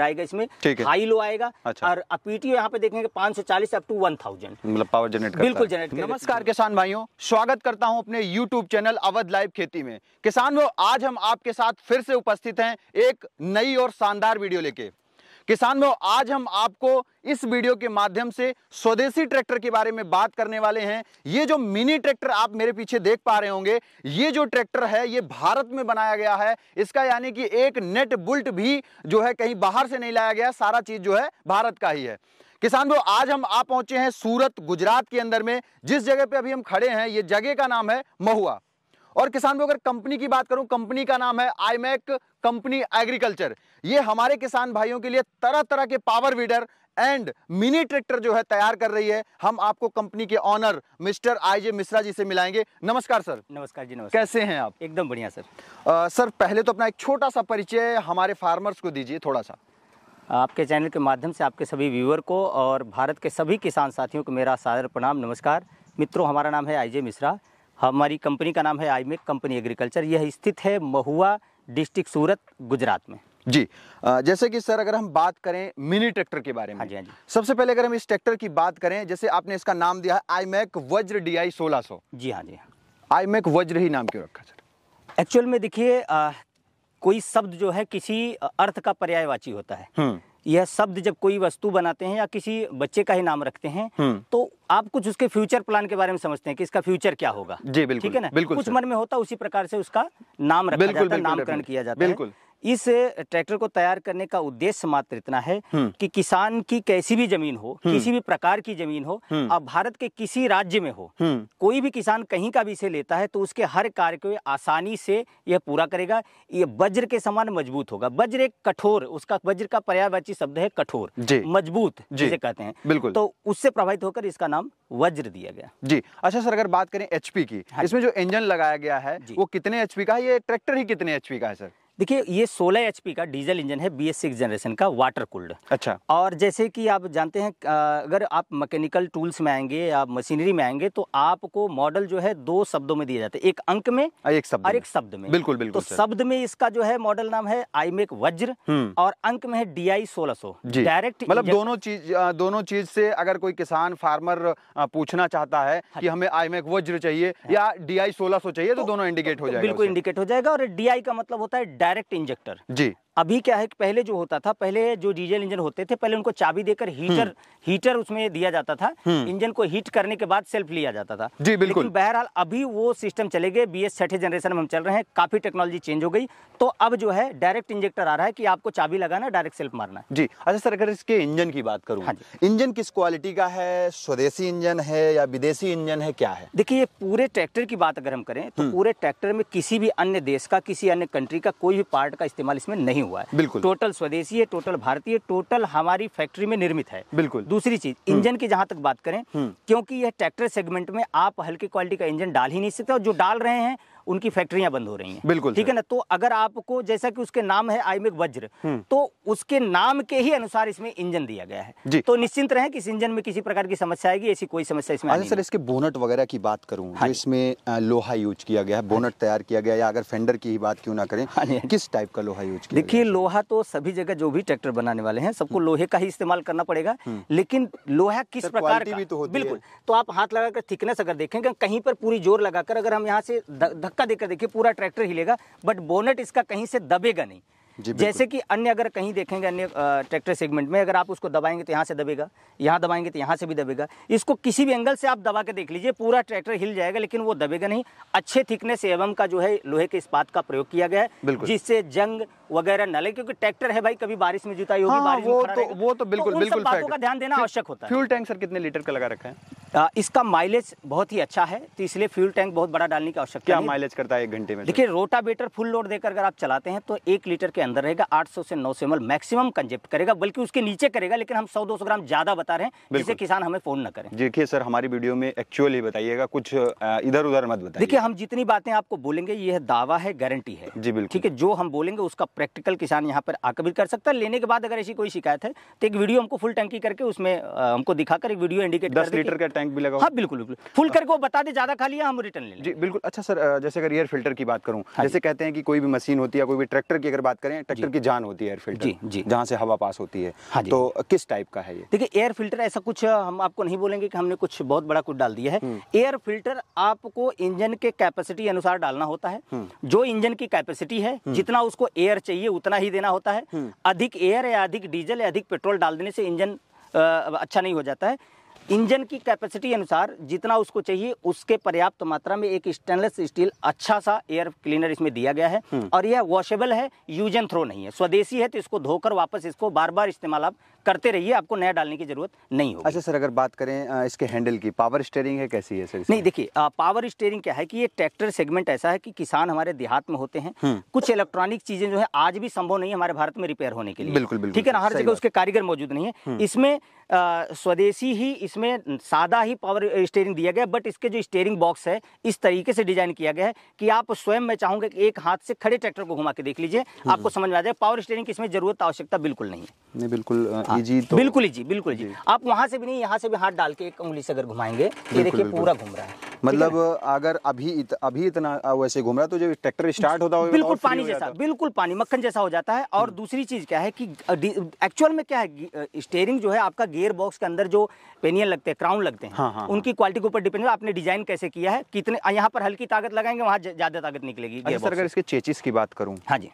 गिराएगा इसमें high low आएगा अच्छा। और अपीटीओ यहाँ पे देखेंगे पांच सौ चालीस अप टू वन थाउजेंड मतलब पावर जनरेट बिल्कुल जनरेट नमस्कार किसान भाइयों स्वागत करता हूँ अपने यूट्यूब चैनल अवध लाइव खेती में किसान वो आज हम आपके साथ फिर से उपस्थित है एक नई और शानदार वीडियो लेके किसान भाव आज हम आपको इस वीडियो के माध्यम से स्वदेशी ट्रैक्टर के बारे में बात करने वाले हैं ये जो मिनी ट्रैक्टर आप मेरे पीछे देख पा रहे होंगे ये जो ट्रैक्टर है ये भारत में बनाया गया है इसका यानी कि एक नेट बुल्ट भी जो है कहीं बाहर से नहीं लाया गया सारा चीज जो है भारत का ही है किसान भाव आज हम आप पहुंचे हैं सूरत गुजरात के अंदर में जिस जगह पे अभी हम खड़े हैं ये जगह का नाम है महुआ और किसान भाई अगर कंपनी की बात करूं कंपनी का नाम है आईमैक कंपनी एग्रीकल्चर ये हमारे किसान भाइयों के लिए तरह तरह के power weeder and mini tractor जो है तैयार कर रही है हम आपको कंपनी के owner mister I J Mishra ji से मिलाएंगे नमस्कार सर नमस्कार जी नमस्कार कैसे हैं आप एकदम बढ़िया सर आ, सर पहले तो अपना एक छोटा सा परिचय हमारे फार्मर्स को दीजिए थोड़ा सा आपके चैनल के माध्यम से आपके सभी व्यूअर को और भारत के सभी किसान साथियों को मेरा सादर प्रणाम नमस्कार मित्रों हमारा नाम है आई मिश्रा हमारी कंपनी का नाम है आई कंपनी एग्रीकल्चर यह स्थित है महुआ डिस्ट्रिक्ट सूरत गुजरात में जी जैसे कि सर अगर हम बात करें मिनी ट्रैक्टर के बारे में हाँ जी हाँ जी सबसे पहले अगर हम इस ट्रैक्टर की बात करें जैसे आपने इसका नाम दिया है आई मैक वज्र डी आई सोलह सौ जी हाँ जी हाँ। आई मैक वज्र ही नाम क्यों रखा सर एक्चुअल में देखिए कोई शब्द जो है किसी अर्थ का पर्यायवाची होता है हम्म। यह शब्द जब कोई वस्तु बनाते हैं या किसी बच्चे का ही नाम रखते हैं हम्म। तो आप कुछ उसके फ्यूचर प्लान के बारे में समझते हैं कि इसका फ्यूचर क्या होगा जी बिल्कुल ठीक है ना बिल्कुल कुछ मन में होता है उसी प्रकार से उसका नाम रखा जाता है नामकरण किया जाता है बिल्कुल इस ट्रैक्टर को तैयार करने का उद्देश्य मात्र इतना है हम्म। कि किसान की कैसी भी जमीन हो हम्म। किसी भी प्रकार की जमीन हो हम्म। अब भारत के किसी राज्य में हो कोई भी किसान कहीं का भी इसे लेता है तो उसके हर कार्य को आसानी से यह पूरा करेगा यह वज्र के समान मजबूत होगा वज्र एक कठोर उसका वज्र का पर्यावरची शब्द है कठोर मजबूत जिसे कहते हैं बिल्कुल तो उससे प्रभावित होकर इसका नाम वज्र दिया गया जी अच्छा सर अगर बात करें एचपी की हाँ इसमें जो इंजन लगाया गया है वो कितने एचपी का है ये ट्रैक्टर ही कितने एचपी का है सर देखिए ये 16 एच का डीजल इंजन है बी एस सिक्स जनरेशन का वाटर कूल्ड अच्छा और जैसे कि आप जानते हैं अगर आप मैकेनिकल टूल्स में आएंगे या मशीनरी में आएंगे तो आपको मॉडल जो है दो शब्दों में दिया जाता है एक अंक में एक शब्द और एक शब्द में बिल्कुल बिल्कुल तो शब्द में इसका जो है मॉडल नाम है आईमेक वज्र हम्म। और अंक में है डी आई डायरेक्ट मतलब दोनों चीज दोनों चीज से अगर कोई किसान फार्मर पूछना चाहता है हाँ कि हमें आई मेक वज्र चाहिए हाँ। या डी आई चाहिए तो, तो दोनों इंडिकेट हो जाएगा बिल्कुल इंडिकेट हो जाएगा और डी का मतलब होता है डायरेक्ट इंजेक्टर जी अभी क्या है कि पहले जो होता था पहले जो डीजल इंजन होते थे पहले उनको चाबी देकर हीटर हम्म। हीटर उसमें दिया जाता था हम्म। इंजन को हीट करने के बाद सेल्फ लिया जाता था जी बिल्कुल बहरहाल अभी वो सिस्टम चले गए बी एस छठे जनरेशन में हम चल रहे हैं काफी टेक्नोलॉजी चेंज हो गई तो अब जो है डायरेक्ट इंजेक्टर आ रहा है कि आपको चाबी लगाना डायरेक्ट सेल्फ मारना जी अच्छा सर अगर इसके इंजन की बात करूँ हाँ इंजन किस क्वालिटी का है स्वदेशी इंजन है या विदेशी इंजन है क्या है देखिए पूरे ट्रैक्टर की बात अगर हम करें तो हम्म। पूरे ट्रैक्टर में किसी भी अन्य देश का किसी अन्य कंट्री का कोई भी पार्ट का इस्तेमाल इसमें नहीं हुआ है बिल्कुल टोटल स्वदेशी है टोटल भारतीय टोटल हमारी फैक्ट्री में निर्मित है बिल्कुल दूसरी चीज हम्म। इंजन की जहां तक बात करें हम्म। क्योंकि यह ट्रैक्टर सेगमेंट में आप हल्की क्वालिटी का इंजन डाल ही नहीं सकते और जो डाल रहे हैं उनकी फैक्ट्रियां बंद हो रही हैं बिल्कुल ठीक है ना तो अगर आपको जैसा कि उसके नाम है आईमिक वज्र हम्म। तो उसके नाम के ही अनुसार इसमें इंजन दिया गया है तो निश्चिंत रहे कि इस इंजन में किसी प्रकार की समस्या आएगी ऐसी कोई समस्या इसमें अच्छा सर इसके बोनट वगैरह की बात करूँ हाँ इसमें लोहा यूज किया गया है हाँ बोनट तैयार किया गया या अगर फेंडर की ही बात क्यों ना करें हाँ किस टाइप का लोहा यूज देखिए लोहा तो सभी जगह जो भी ट्रैक्टर बनाने वाले हैं सबको हम्म। लोहे का ही इस्तेमाल करना पड़ेगा हम्म। लेकिन लोहा किस प्रकार का तो बिल्कुल तो आप हाथ लगाकर थिकनेस अगर देखेंगे कहीं पर पूरी जोर लगाकर अगर हम यहाँ से धक्का धक्का देकर देखिए पूरा ट्रैक्टर हिलेगा बट बोनट इसका कहीं से दबेगा नहीं जैसे कि अन्य अगर कहीं देखेंगे अन्य ट्रैक्टर सेगमेंट में अगर आप उसको दबाएंगे तो यहाँ से दबेगा यहाँ दबाएंगे तो यहाँ से भी दबेगा इसको किसी भी एंगल से आप दबा के देख लीजिए पूरा ट्रैक्टर हिल जाएगा लेकिन वो दबेगा नहीं अच्छे थिकनेस एवं का जो है लोहे के इस्पात का प्रयोग किया गया है जिससे जंग वगैरह न लगे क्योंकि ट्रैक्टर है भाई कभी बारिश में जुताई होगी हाँ, तो, वो तो, तो बिल्कुल बिल्कुल का ध्यान देना आवश्यक होता है फ्यूल टैंक सर कितने लीटर का लगा रखा है इसका माइलेज बहुत ही अच्छा है तो इसलिए फ्यूल टैंक बहुत बड़ा डालने की आवश्यकता क्या माइलेज करता है एक घंटे में देखिए रोटावेटर फुल लोड देकर अगर आप चलाते हैं तो एक लीटर के अंदर रहेगा 800 से 900 एम मैक्सिमम कंजेप्ट करेगा बल्कि उसके नीचे करेगा लेकिन हम 100-200 ग्राम ज्यादा बता रहे हैं जिससे किसान हमें फोन न करें देखिए सर हमारी वीडियो में एक्चुअली बताइएगा कुछ इधर उधर मत बताइए देखिए हम जितनी बातें आपको बोलेंगे यह दावा है गारंटी है जी बिल्कुल ठीक है जो हम बोलेंगे उसका प्रैक्टिकल किसान यहाँ पर आकर भी कर सकता है लेने के बाद अगर ऐसी कोई शिकायत है तो एक वीडियो हमको फुल टैंकी करके उसमें हमको दिखाकर एक वीडियो इंडिकेट दस लीटर का टैंक भी लगा हाँ बिल्कुल बिल्कुल फुल हाँ। करके वो बता दे ज़्यादा खाली है हम रिटर्न ले जी बिल्कुल अच्छा सर जैसे अगर एयर फिल्टर की बात करूँ हाँ जैसे कहते हैं कि कोई भी मशीन होती है कोई भी ट्रैक्टर की अगर बात करें ट्रैक्टर की जान होती है एयर फिल्टर जी जी जहाँ से हवा पास होती है हाँ तो किस टाइप का है ये देखिए एयर फिल्टर ऐसा कुछ हम आपको नहीं बोलेंगे कि हमने कुछ बहुत बड़ा कुछ डाल दिया है एयर हम्म। फिल्टर आपको इंजन के कैपेसिटी अनुसार डालना होता है हम्म। जो इंजन की कैपेसिटी है हम्म। जितना उसको एयर चाहिए उतना ही देना होता है अधिक एयर या अधिक डीजल या अधिक पेट्रोल डाल देने से इंजन अच्छा नहीं हो जाता है इंजन की कैपेसिटी अनुसार जितना उसको चाहिए उसके पर्याप्त मात्रा में एक स्टेनलेस स्टील अच्छा सा एयर क्लीनर इसमें दिया गया है हम्म। और यह वॉशेबल है यूज एंड थ्रो नहीं है स्वदेशी है तो इसको धोकर वापस इसको बार बार इस्तेमाल आप करते रहिए आपको नया डालने की जरूरत नहीं होगी अच्छा सर अगर बात करें इसके हैंडल की पावर स्टेयरिंग है कैसी है सर नहीं देखिए पावर स्टेयरिंग क्या है कि ये ट्रैक्टर सेगमेंट ऐसा है कि किसान हमारे देहात में होते हैं हम्म। कुछ इलेक्ट्रॉनिक चीजें जो है आज भी संभव नहीं है हमारे भारत में रिपेयर होने के लिए बिल्कुल बिल्कुल ठीक है ना हर जगह उसके कारीगर मौजूद नहीं है हम्म। इसमें स्वदेशी ही इसमें सादा ही पावर स्टेयरिंग दिया गया बट इसके जो स्टेयरिंग बॉक्स है इस तरीके से डिजाइन किया गया है कि आप स्वयं मैं चाहूंगा कि एक हाथ से खड़े ट्रैक्टर को घुमा के देख लीजिए हम्म। आपको समझ में आ जाए पावर स्टेयरिंग की इसमें जरूरत आवश्यकता बिल्कुल नहीं है नहीं बिल्कुल हाँ। जी तो बिल्कुल जी बिल्कुल जी, आप वहाँ से भी नहीं यहाँ से भी हाथ डाल के एक उंगली से अगर घुमाएंगे ये देखिए पूरा घूम रहा है मतलब अगर अभी इत, अभी इतना वैसे घूम रहा तो जब ट्रैक्टर स्टार्ट होता है बिल्कुल पानी जैसा बिल्कुल पानी मक्खन जैसा हो जाता है और हम्म। दूसरी चीज क्या है कि एक्चुअल में क्या है स्टेयरिंग जो है आपका गियर बॉक्स के अंदर जो पेनियन लगते हैं क्राउन लगते हैं हाँ, हाँ, हाँ। उनकी क्वालिटी के ऊपर डिपेंड है आपने डिजाइन कैसे किया है कितने यहाँ पर हल्की ताकत लगाएंगे वहाँ ज्यादा ताकत निकलेगी अच्छा, अगर इसके चेचिस की बात करूँ हाँ जी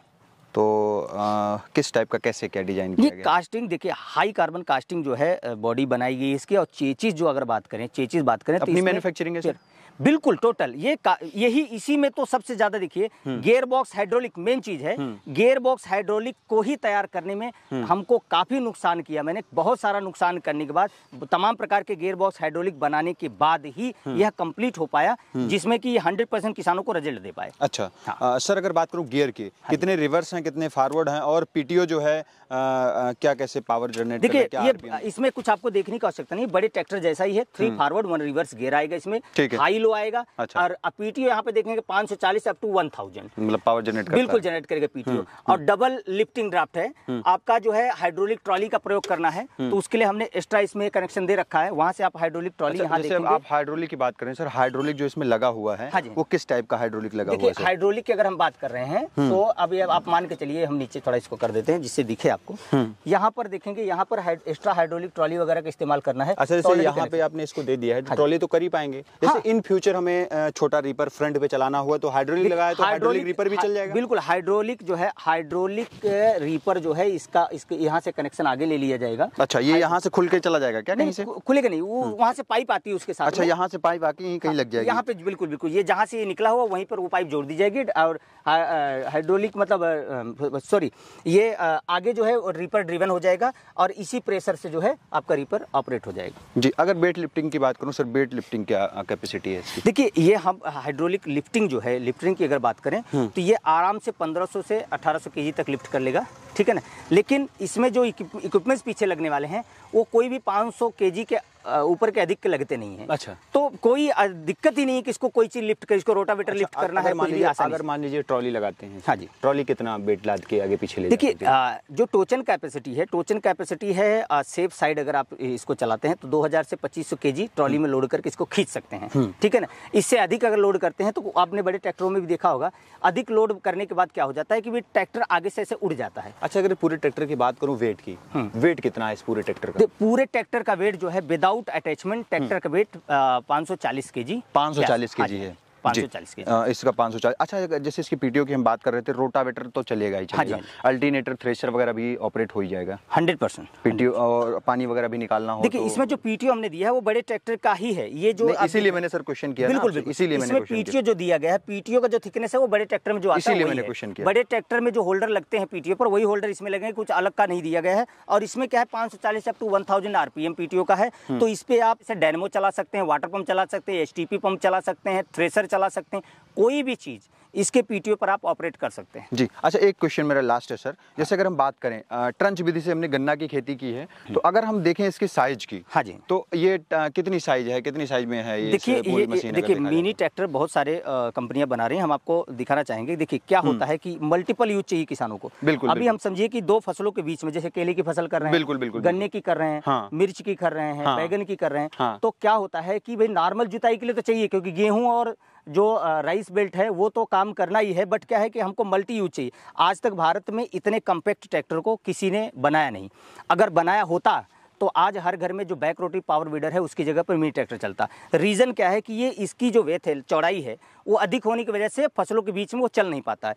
तो आ, किस टाइप का कैसे क्या डिजाइन ये गया? कास्टिंग देखिए हाई कार्बन कास्टिंग जो है बॉडी बनाई गई इसकी और चेचिस जो अगर बात करें चेचिस बात करें तो अपनी तो मैन्युफैक्चरिंग है सर बिल्कुल टोटल ये यही इसी में तो सबसे ज्यादा देखिए गेयर बॉक्स हाइड्रोलिक मेन चीज है गेयर बॉक्स हाइड्रोलिक को ही तैयार करने में हम्म। हमको काफी नुकसान किया मैंने बहुत सारा नुकसान करने के बाद तमाम प्रकार के गेयर बॉक्स हाइड्रोलिक बनाने के बाद ही हम्म। यह कंप्लीट हो पाया हम्म। जिसमें कि हंड्रेड परसेंट किसानों को रिजल्ट दे पाए अच्छा हाँ। सर अगर बात करूँ गेयर की हाँ कितने रिवर्स है कितने फॉरवर्ड है और पीटीओ जो है क्या कैसे पावर जनरेट देखिए इसमें कुछ आपको देखने की आवश्यकता नहीं बड़े ट्रैक्टर जैसा ही है three forward one reverse gear आएगा इसमें हाई किलो आएगा अच्छा। और पीटीओ यहाँ पे देखेंगे पांच सौ चालीस अप टू वन थाउजेंड मतलब पावर जनरेट बिल्कुल जनरेट करेगा पीटीओ हम्म, हम्म। और डबल लिफ्टिंग ड्राफ्ट है हम्म। आपका जो है हाइड्रोलिक ट्रॉली का प्रयोग करना है तो उसके लिए हमने एक्स्ट्रा इसमें कनेक्शन दे रखा है वहाँ से आप अच्छा, हाइड्रोलिक ट्रॉली आप हाइड्रोलिक की बात करें सर हाइड्रोलिक जो इसमें लगा हुआ है हाँ वो किस टाइप का हाइड्रोलिक लगा हुआ है हाइड्रोलिक की अगर हम बात कर रहे हैं तो अभी आप मान के चलिए हम नीचे थोड़ा इसको कर देते हैं जिससे दिखे आपको यहाँ पर देखेंगे यहाँ पर एक्स्ट्रा हाइड्रोलिक ट्रॉली वगैरह का इस्तेमाल करना है अच्छा यहाँ पे आपने इसको दे दिया है ट्रॉली तो, हाँ तो कर ही पाएंगे जैसे इन हाँ। फ्यूचर फ्यूचर हमें छोटा रीपर फ्रंट पे चलाना हुआ तो हाइड्रोलिक लगाया तो हाइड्रोलिक रीपर भी चल जाएगा बिल्कुल हाइड्रोलिक जो है हाइड्रोलिक रीपर जो है इसका इसके यहाँ से कनेक्शन आगे ले लिया जाएगा अच्छा ये यहाँ से खुल के चला जाएगा क्या कहीं से खुलेगा नहीं वो हम्म। वहाँ से पाइप आती है उसके साथ अच्छा यहाँ से पाइप आके कहीं हाँ, लग जाएगी यहाँ पे बिल्कुल बिल्कुल ये जहाँ से ये निकला हुआ वहीं पर वो पाइप जोड़ दी जाएगी और हाइड्रोलिक मतलब सॉरी ये आगे जो है रीपर ड्रिवन हो जाएगा और इसी प्रेशर से जो है आपका रीपर ऑपरेट हो जाएगा जी अगर वेट लिफ्टिंग की बात करूँ सर वेट लिफ्टिंग क्या कैपेसिटी है देखिए ये हम हाइड्रोलिक लिफ्टिंग जो है लिफ्टिंग की अगर बात करें हम्म। तो ये आराम से 1500 से 1800 केजी तक लिफ्ट कर लेगा ठीक है ना लेकिन इसमें जो इक्विपमेंट्स पीछे लगने वाले हैं वो कोई भी 500 केजी के ऊपर के अधिक के लगते नहीं है अच्छा तो कोई दिक्कत ही नहीं है किसको कोई चीज लिफ्ट कर इसको रोटावेटर अच्छा, लिफ्ट करना है मान लीजिए अगर मान लीजिए ट्रॉली लगाते हैं हाँ जी ट्रॉली कितना वेट लाद के आगे पीछे ले देखिए जो टोचन कैपेसिटी है टोचन कैपेसिटी है सेफ साइड अगर आप इसको चलाते हैं तो दो से पच्चीस सौ ट्रॉली हम्म। में लोड करके इसको खींच सकते हैं हम्म। ठीक है ना इससे अधिक अगर लोड करते हैं तो आपने बड़े ट्रैक्टरों में भी देखा होगा अधिक लोड करने के बाद क्या हो जाता है कि ट्रैक्टर आगे से ऐसे उड़ जाता है अच्छा अगर पूरे ट्रैक्टर की बात करूँ वेट की हम्म। वेट कितना है इस पूरे ट्रैक्टर का पूरे ट्रैक्टर का वेट जो है विदाउट विदाउट अटैचमेंट ट्रैक्टर का वेट पाँच सौ चालीस के जी पाँच सौ चालीस के जी है इसका पाँच सौ चालीस अच्छा जैसे इसकी पीटीओ की हम बात कर रहे थे रोटावेटर तो चलेगा ही चलेगा हाँ हाँ अल्टीनेटर थ्रेशर वगैरह भी ऑपरेट हो ही जाएगा हंड्रेड परसेंट पीटीओ और पानी वगैरह भी निकालना हो देखिए तो इसमें जो पीटीओ हमने दिया है वो बड़े ट्रैक्टर का ही है ये जो इसीलिए मैंने सर क्वेश्चन किया बिल्कुल इसीलिए मैंने पीटीओ जो दिया गया है पीटीओ का जो थिकनेस है वो बड़े ट्रैक्टर में जो इसीलिए मैंने क्वेश्चन किया बड़े ट्रैक्टर में जो होल्डर लगते हैं पीटीओ पर वही होल्डर इसमें लगे कुछ अलग का नहीं दिया गया है और इसमें क्या है पांच सौ चालीस up to one thousand RPM PTO का है हम्म। तो इस पे आप इसे डेनमो चला सकते हैं वाटर पंप चला सकते हैं एस पंप चला सकते हैं थ्रेसर चला सकते हैं कोई भी चीज़ इसके पीटीओ पर आप ऑपरेट कर सकते हैं जी अच्छा एक क्वेश्चन मेरा लास्ट है सर जैसे अगर हम बात करें ट्रंच विधि से हमने गन्ना की खेती की है तो अगर हम देखें इसकी साइज की हाँ जी तो ये कितनी साइज है कितनी साइज में है देखिए देखिए मिनी ट्रैक्टर तो? बहुत सारे कंपनियां बना रही हैं हम आपको दिखाना चाहेंगे देखिए क्या हम्म। होता है कि मल्टीपल यूज चाहिए किसानों को बिल्कुल अभी हम समझिए कि दो फसलों के बीच में जैसे केले की फसल कर रहे हैं बिल्कुल बिल्कुल गन्ने की कर रहे हैं हाँ। मिर्च की कर रहे हैं हाँ। बैगन की कर रहे हैं हाँ। तो क्या होता है कि भाई नॉर्मल जुताई के लिए तो चाहिए क्योंकि गेहूं और जो राइस बेल्ट है वो तो काम करना ही है बट क्या है कि हमको मल्टी यूज चाहिए आज तक भारत में इतने कम्पैक्ट ट्रैक्टर को किसी ने बनाया नहीं अगर बनाया होता तो आज हर घर में जो बैक रोटरी पावर वीडर है उसकी जगह पर मिनी ट्रैक्टर चलता रीज़न क्या है कि ये इसकी जो वेथ है चौड़ाई है वो अधिक होने की वजह से फसलों के बीच में वो चल नहीं पाता है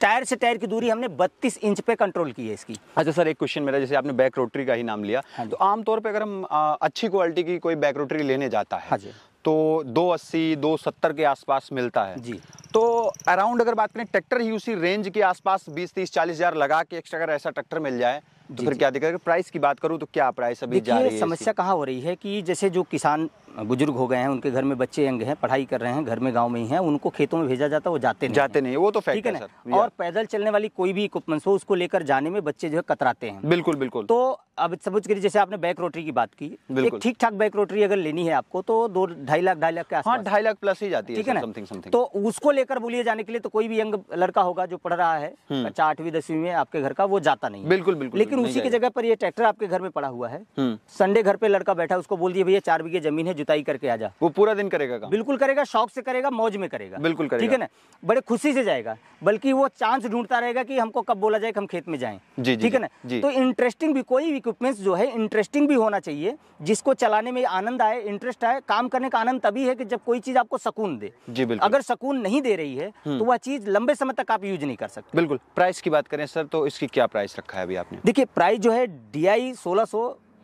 टायर से टायर की दूरी हमने 32 इंच पे कंट्रोल की है इसकी अच्छा सर एक क्वेश्चन मेरा जैसे आपने बैक रोटरी का ही नाम लिया हाँ तो आमतौर पर अगर हम आ, अच्छी क्वालिटी की कोई बैक रोटरी लेने जाता है हाँ तो दो अस्सी दो सत्तर के आसपास मिलता है जी तो अराउंड अगर बात करें ट्रैक्टर ही उसी रेंज के आसपास बीस तीस चालीस हजार लगा के एक्स्ट्रा अगर ऐसा ट्रैक्टर मिल जाए तो फिर क्या दिक्कत प्राइस की बात करूँ तो क्या प्राइस अभी जा रही है समस्या कहाँ हो रही है कि जैसे जो किसान बुजुर्ग हो गए हैं उनके घर में बच्चे यंग हैं पढ़ाई कर रहे हैं घर में गांव में ही हैं उनको खेतों में भेजा जाता है वो जाते नहीं जाते नहीं वो तो ठीक है ना और पैदल चलने वाली कोई भी इक्विपमेंट्स हो उसको लेकर जाने में बच्चे जो है कतराते हैं बिल्कुल बिल्कुल तो अब समझ करिए जैसे आपने बैक रोटरी की बात की एक ठीक ठाक बैक रोटरी अगर लेनी है आपको तो दो ढाई लाख ढाई लाख के हाँ, आसपास ढाई लाख प्लस ही जाती है ठीक है ना तो उसको लेकर बोलिए जाने के लिए तो कोई भी यंग लड़का होगा जो पढ़ रहा है बच्चा हम्म। आठवीं दसवीं में आपके घर का वो जाता नहीं बिल्कुल बिल्कुल लेकिन उसी की जगह पर ये ट्रैक्टर आपके घर में पड़ा हुआ है संडे हम्म। घर पे लड़का बैठा उसको बोल दिया भैया चार बीघे जमीन है जुताई करके आ जा वो पूरा दिन करेगा काम बिल्कुल करेगा शौक से करेगा मौज में करेगा बिल्कुल करेगा ठीक है ना बड़े खुशी से जाएगा बल्कि वो चांस ढूंढता रहेगा कि हमको कब बोला जाए कि हम खेत में जाए ठीक है ना तो इंटरेस्टिंग भी कोई इक्विपमेंट जो है इंटरेस्टिंग भी होना चाहिए जिसको चलाने में आनंद आए इंटरेस्ट आए काम करने का आनंद तभी है कि जब कोई चीज आपको सुकून दे जी बिल्कुल अगर सुकून नहीं दे रही है हम्म। तो वह चीज लंबे समय तक आप यूज नहीं कर सकते बिल्कुल प्राइस की बात करें सर तो इसकी क्या प्राइस रखा है अभी आपने देखिए प्राइस जो है डी आई सोलह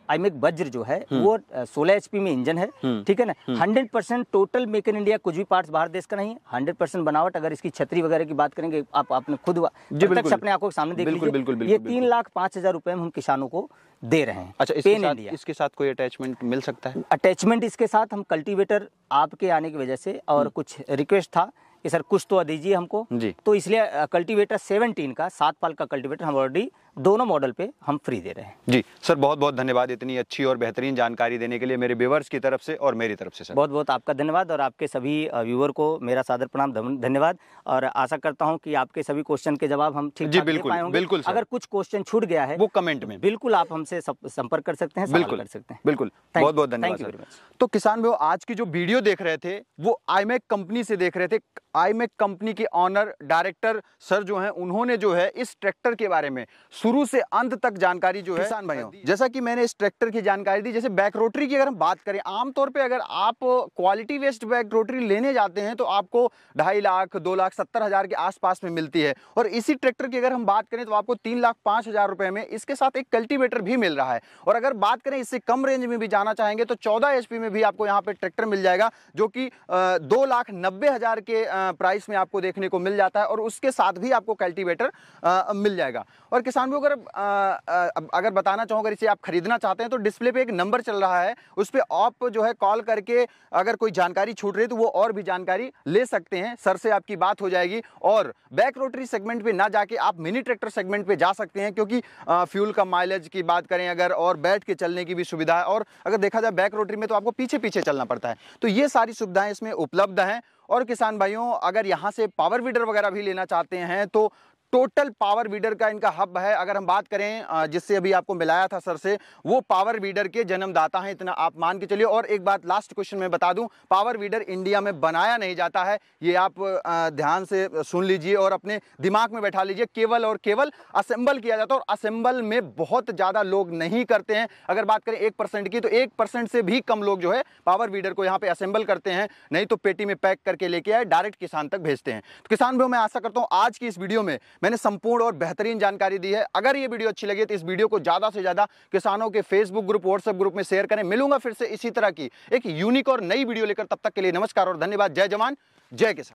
आईमेक वज्र जो है हम्म। वो सोलह एचपी में इंजन है हम्म। ठीक है ना हम्म। Hundred percent total make in India कुछ भी पार्ट्स बाहर देश का नहीं है हंड्रेड परसेंट बनावट अगर इसकी छतरी वगैरह की बात करेंगे आप आपने खुद तक अपने आंखों के सामने देख लीजिए बिल्कुल, ये तीन लाख पांच हजार रुपए में हम किसानों को दे रहे हैं अच्छा इसके साथ, इसके साथ कोई अटैचमेंट मिल सकता है अटैचमेंट इसके साथ हम कल्टीवेटर आपके आने की वजह से और कुछ रिक्वेस्ट था कि सर कुछ तो दीजिए हमको तो इसलिए कल्टीवेटर सेवनटीन का सात पाल का कल्टीवेटर हम ऑलरेडी दोनों मॉडल पे हम फ्री दे रहे हैं जी सर बहुत बहुत धन्यवाद इतनी अच्छी और बेहतरीन जानकारी देने के लिए मेरे व्यूवर्स की तरफ से और मेरी तरफ से सर बहुत बहुत आपका धन्यवाद और आपके सभी व्यूवर को मेरा सादर प्रणाम धन्यवाद और आशा करता हूँ कि आपके सभी क्वेश्चन के जवाब हम ठीक जी बिल्कुल बिल्कुल अगर कुछ क्वेश्चन छूट गया है वो कमेंट में बिल्कुल आप हमसे संपर्क कर सकते हैं बिल्कुल कर सकते हैं बिल्कुल बहुत बहुत धन्यवाद तो किसान भाई आज की जो वीडियो देख रहे थे वो आईमेक कंपनी से देख रहे थे आईमेक कंपनी के ऑनर डायरेक्टर सर जो हैं उन्होंने जो है इस ट्रैक्टर के बारे में शुरू से अंत तक जानकारी जो है किसान भाइयों जैसा कि मैंने इस ट्रैक्टर की जानकारी दी जैसे बैक रोटरी की अगर हम बात करें आमतौर पे अगर आप क्वालिटी वेस्ट बैक रोटरी लेने जाते हैं तो आपको ढाई लाख दो लाख सत्तर हज़ार के आसपास में मिलती है और इसी ट्रैक्टर की अगर हम बात करें तो आपको तीन लाख पांच हज़ार रुपए में इसके साथ एक कल्टीवेटर भी मिल रहा है और अगर बात करें इससे कम रेंज में भी जाना चाहेंगे तो चौदह एच में भी आपको यहाँ पे ट्रैक्टर मिल जाएगा जो कि दो लाख नब्बे हज़ार के प्राइस में आपको देखने को मिल जाता है और उसके साथ भी आपको कल्टीवेटर मिल जाएगा और किसान भी अगर अगर बताना चाहूँ अगर इसे आप खरीदना चाहते हैं तो डिस्प्ले पे एक नंबर चल रहा है उस पर आप जो है कॉल करके अगर कोई जानकारी छूट रही तो वो और भी जानकारी ले सकते हैं सर से आपकी बात हो जाएगी और बैक रोटरी सेगमेंट पे ना जाके आप मिनी ट्रैक्टर सेगमेंट पे जा सकते हैं क्योंकि फ्यूल का माइलेज की बात करें अगर और बैठ के चलने की भी सुविधा है और अगर देखा जाए बैक रोटरी में तो आपको पीछे पीछे चलना पड़ता है तो ये सारी सुविधाएं इसमें उपलब्ध हैं और किसान भाइयों अगर यहाँ से पावर वीडर वगैरह भी लेना चाहते हैं तो टोटल पावर वीडर का इनका हब है अगर हम बात करें जिससे अभी आपको मिलाया था सर से वो पावर वीडर के जन्मदाता हैं इतना आप मान के चलिए और एक बात लास्ट क्वेश्चन में बता दूं पावर वीडर इंडिया में बनाया नहीं जाता है ये आप ध्यान से सुन लीजिए और अपने दिमाग में बैठा लीजिए केवल और केवल असेंबल किया जाता है और असेंबल में बहुत ज़्यादा लोग नहीं करते हैं अगर बात करें एक की तो एक से भी कम लोग जो है पावर वीडर को यहाँ पर असेंबल करते हैं नहीं तो पेटी में पैक करके लेके आए डायरेक्ट किसान तक भेजते हैं तो किसान भाई मैं आशा करता हूँ आज की इस वीडियो में मैंने संपूर्ण और बेहतरीन जानकारी दी है अगर ये वीडियो अच्छी लगी तो इस वीडियो को ज़्यादा से ज़्यादा किसानों के फेसबुक ग्रुप व्हाट्सएप ग्रुप में शेयर करें मिलूंगा फिर से इसी तरह की एक यूनिक और नई वीडियो लेकर तब तक के लिए नमस्कार और धन्यवाद जय जवान जय किसान